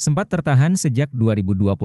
Sempat tertahan sejak 2022,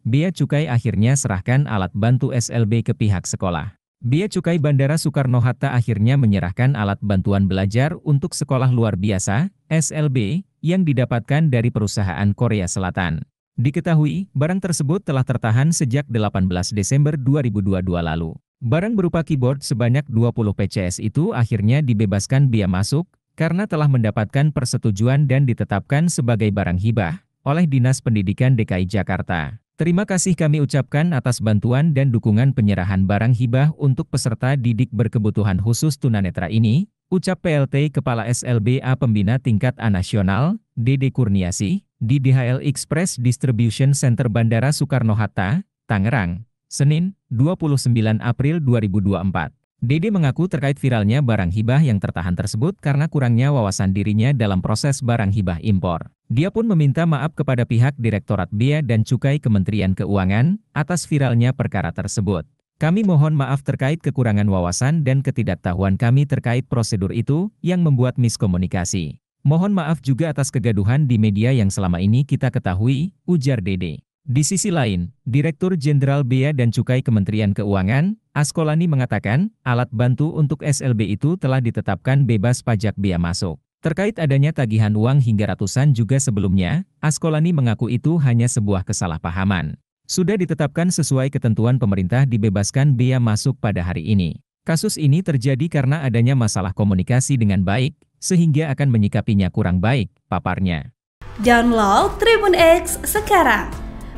Bia Cukai akhirnya serahkan alat bantu SLB ke pihak sekolah. Bia Cukai Bandara Soekarno-Hatta akhirnya menyerahkan alat bantuan belajar untuk sekolah luar biasa, SLB, yang didapatkan dari perusahaan Korea Selatan. Diketahui, barang tersebut telah tertahan sejak 18 Desember 2022 lalu. Barang berupa keyboard sebanyak 20 PCS itu akhirnya dibebaskan biaya masuk, karena telah mendapatkan persetujuan dan ditetapkan sebagai barang hibah, oleh Dinas Pendidikan DKI Jakarta. Terima kasih kami ucapkan atas bantuan dan dukungan penyerahan barang hibah untuk peserta didik berkebutuhan khusus tunanetra ini, ucap PLT Kepala SLBA Pembina Tingkat A Nasional, Dede Kurniasi, di DHL Express Distribution Center Bandara Soekarno-Hatta, Tangerang, Senin, 29 April 2024. Dede mengaku terkait viralnya barang hibah yang tertahan tersebut karena kurangnya wawasan dirinya dalam proses barang hibah impor. Dia pun meminta maaf kepada pihak Direktorat Bea dan Cukai Kementerian Keuangan atas viralnya perkara tersebut. Kami mohon maaf terkait kekurangan wawasan dan ketidaktahuan kami terkait prosedur itu yang membuat miskomunikasi. Mohon maaf juga atas kegaduhan di media yang selama ini kita ketahui, ujar Dede. Di sisi lain, Direktur Jenderal Bea dan Cukai Kementerian Keuangan, Askolani mengatakan, alat bantu untuk SLB itu telah ditetapkan bebas pajak bea masuk. Terkait adanya tagihan uang hingga ratusan juga sebelumnya, Askolani mengaku itu hanya sebuah kesalahpahaman. Sudah ditetapkan sesuai ketentuan pemerintah dibebaskan bea masuk pada hari ini. Kasus ini terjadi karena adanya masalah komunikasi dengan baik, sehingga akan menyikapinya kurang baik, paparnya. Download Tribun X sekarang